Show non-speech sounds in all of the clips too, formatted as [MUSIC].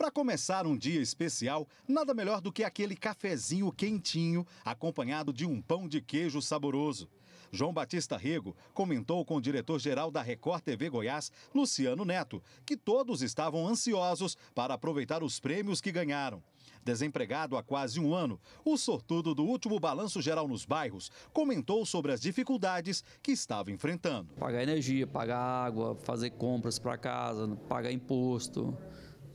Para começar um dia especial, nada melhor do que aquele cafezinho quentinho, acompanhado de um pão de queijo saboroso. João Batista Rego comentou com o diretor-geral da Record TV Goiás, Luciano Neto, que todos estavam ansiosos para aproveitar os prêmios que ganharam. Desempregado há quase um ano, o sortudo do último balanço geral nos bairros comentou sobre as dificuldades que estava enfrentando. Pagar energia, pagar água, fazer compras para casa, pagar imposto,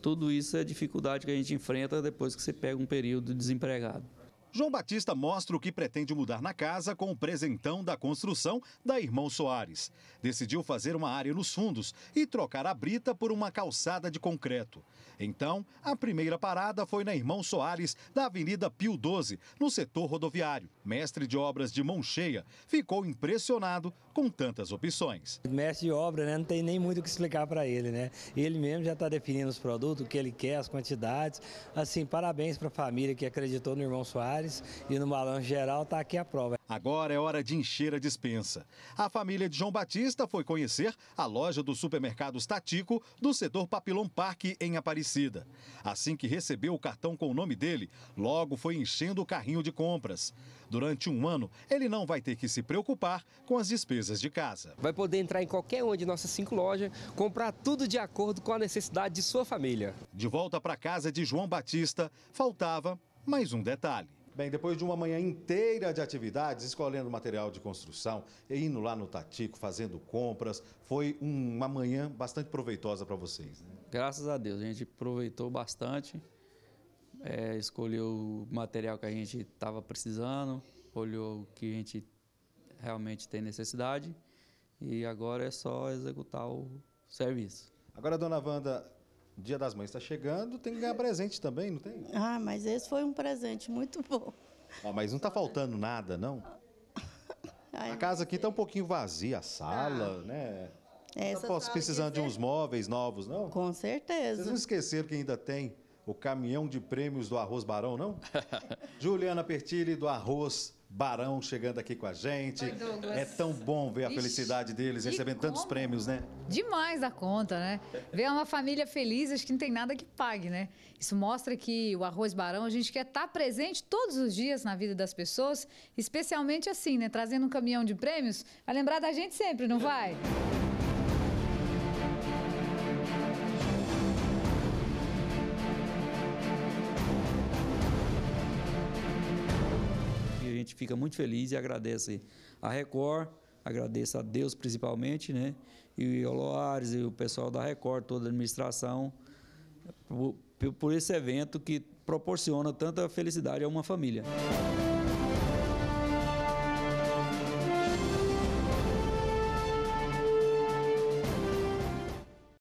tudo isso é dificuldade que a gente enfrenta depois que você pega um período desempregado. João Batista mostra o que pretende mudar na casa com o presentão da construção da Irmão Soares. Decidiu fazer uma área nos fundos e trocar a brita por uma calçada de concreto. Então, a primeira parada foi na Irmão Soares, da Avenida Pio 12, no setor rodoviário. Mestre de obras de mão cheia, ficou impressionado com tantas opções. Mestre de obra, né, não tem nem muito o que explicar para ele, né? Ele mesmo já está definindo os produtos, o que ele quer, as quantidades. Assim, parabéns para a família que acreditou no irmão Soares e no balanço geral está aqui a prova. Agora é hora de encher a dispensa. A família de João Batista foi conhecer a loja do supermercado Statico do setor Papilon Parque, em Aparecida. Assim que recebeu o cartão com o nome dele, logo foi enchendo o carrinho de compras. Durante um ano, ele não vai ter que se preocupar com as despesas de casa. Vai poder entrar em qualquer uma de nossas cinco lojas, comprar tudo de acordo com a necessidade de sua família. De volta para casa de João Batista, faltava mais um detalhe. Bem, depois de uma manhã inteira de atividades, escolhendo material de construção, indo lá no Tatico, fazendo compras, foi uma manhã bastante proveitosa para vocês. Né? Graças a Deus, a gente aproveitou bastante, é, escolheu o material que a gente estava precisando, olhou o que a gente realmente tem necessidade e agora é só executar o serviço. Agora, dona Wanda, Dia das Mães está chegando, tem que ganhar presente também, não tem? Ah, mas esse foi um presente muito bom. Ah, mas não está faltando nada, não? [LAUGHS] Ai, a casa aqui está um pouquinho vazia, a sala, ah, né? É, tá, Essa posso precisando de é uns móveis novos, não? Com certeza. Vocês não esqueceram que ainda tem o caminhão de prêmios do Arroz Barão, não? [LAUGHS] Juliana Pertilli, do Arroz Barão chegando aqui com a gente. Oi, é tão bom ver a Ixi, felicidade deles, recebendo como? tantos prêmios, né? Demais a conta, né? Ver uma família feliz, acho que não tem nada que pague, né? Isso mostra que o Arroz Barão, a gente quer estar tá presente todos os dias na vida das pessoas, especialmente assim, né? Trazendo um caminhão de prêmios, vai lembrar da gente sempre, não vai? gente fica muito feliz e agradece a Record, agradeço a Deus principalmente, né? E o Loares e o pessoal da Record, toda a administração, por, por esse evento que proporciona tanta felicidade a uma família.